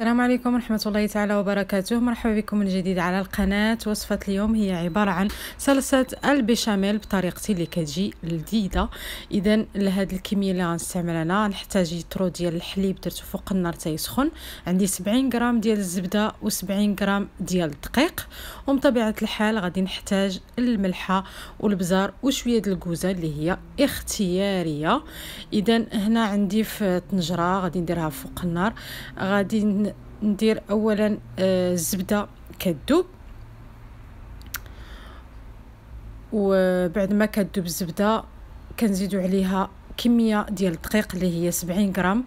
السلام عليكم ورحمة الله تعالى وبركاته مرحبا بكم من جديد على القناة وصفة اليوم هي عبارة عن صلصة البشاميل بطريقتي اللي كتجي لذيذة إذا لهاد الكمية اللي غنستعمل أنا نحتاج يترو ديال الحليب درتو فوق النار تيسخن عندي سبعين غرام ديال الزبدة وسبعين غرام ديال الدقيق ومطبيعة الحال غادي نحتاج الملحة والبزار وشوية د الكوزة اللي هي اختيارية إذا هنا عندي في طنجرة غادي نديرها فوق النار غادي ندير اولا الزبده آه، كدوب وبعد ما كدوب الزبده كنزيدو عليها كميه ديال الدقيق اللي هي 70 غرام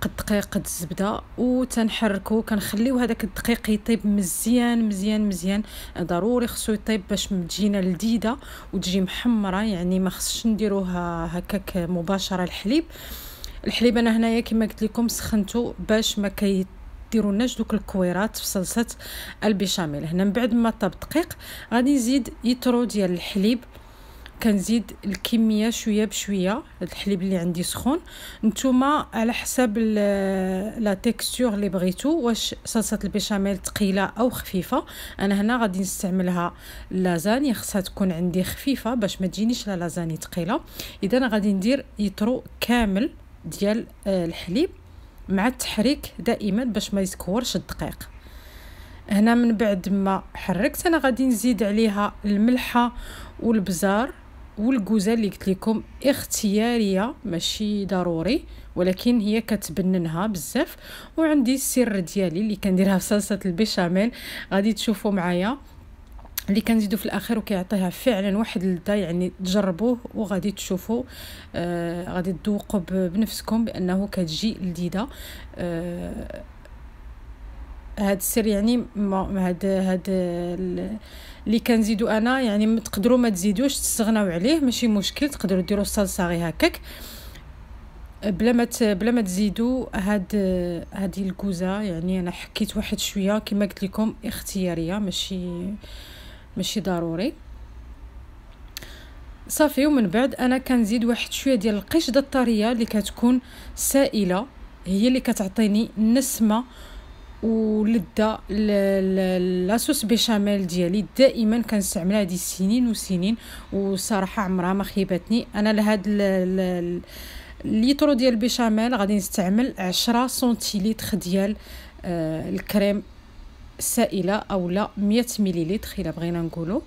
قد دقيق قد الزبده وتنحركو كنخليو هذاك الدقيق يطيب مزيان مزيان مزيان ضروري خصو يطيب باش تجينا لذيذه وتجي محمره يعني ما خصش نديروها هكاك مباشره الحليب الحليب انا هنايا كما قلت لكم سخنته باش ما كيت ديروا لنا دوك الكويرات في صلصه البيشاميل هنا من بعد ما طاب دقيق غادي نزيد يترو ديال الحليب كنزيد الكميه شويه بشويه هاد الحليب اللي عندي سخون نتوما على حسب لا تيكستور اللي بغيتو واش صلصه البيشاميل ثقيله او خفيفه انا هنا غادي نستعملها اللازاني خصها تكون عندي خفيفه باش ما تجينيش لا لازاني ثقيله اذا غادي ندير يترو كامل ديال آه، الحليب مع التحريك دائما باش ما يسكورش الدقيق هنا من بعد ما حركت انا غادي نزيد عليها الملحه والبزار والجوزه اللي قلت لكم اختياريه ماشي ضروري ولكن هي كتبننها بزاف وعندي السر ديالي اللي كنديرها في صلصه البيشاميل غادي تشوفوا معايا اللي كنزيدو في الاخير وكيعطيها فعلا واحد اللذه يعني تجربوه وغادي تشوفوا آه غادي تذوقوا بنفسكم بانه كتجي لذيذه آه هاد السر يعني ما هاد هاد اللي كنزيدو انا يعني تقدروا ما تزيدوش تستغناو عليه ماشي مشكل تقدروا ديروا الصلصه غير هكاك بلا ما بلا ما تزيدوا هاد هادي الكوزه يعني انا حكيت واحد شويه كما قلت لكم اختياريه ماشي ماشي ضروري صافي ومن بعد انا كنزيد واحد شويه ديال القشده الطريه اللي كتكون سائله هي اللي كتعطيني النسمه ولذة لاصوص بيشاميل ديالي دائما كنستعملها هذه سنين وسنين وصراحه عمرها ما خيبتني انا لهاد الليترو ديال البيشاميل غادي نستعمل عشرة سنتيليتر ديال آه، الكريم سائله اولا 100 مليليتر الا بغينا نقولو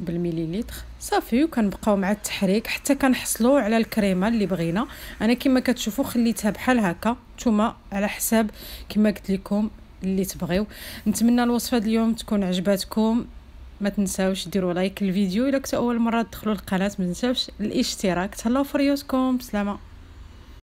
بالمليليتر صافي وكنبقاو مع التحريك حتى كنحصلوا على الكريمه اللي بغينا انا كما كتشوفوا خليتها بحال هكا نتوما على حساب كما قلت لكم اللي تبغيو نتمنى الوصفه اليوم تكون عجباتكم ما تنساوش ديروا لايك الفيديو الا كنتو اول مره تدخلوا القناه ما تنساوش الاشتراك تهلاو في ريوسكم بسلامه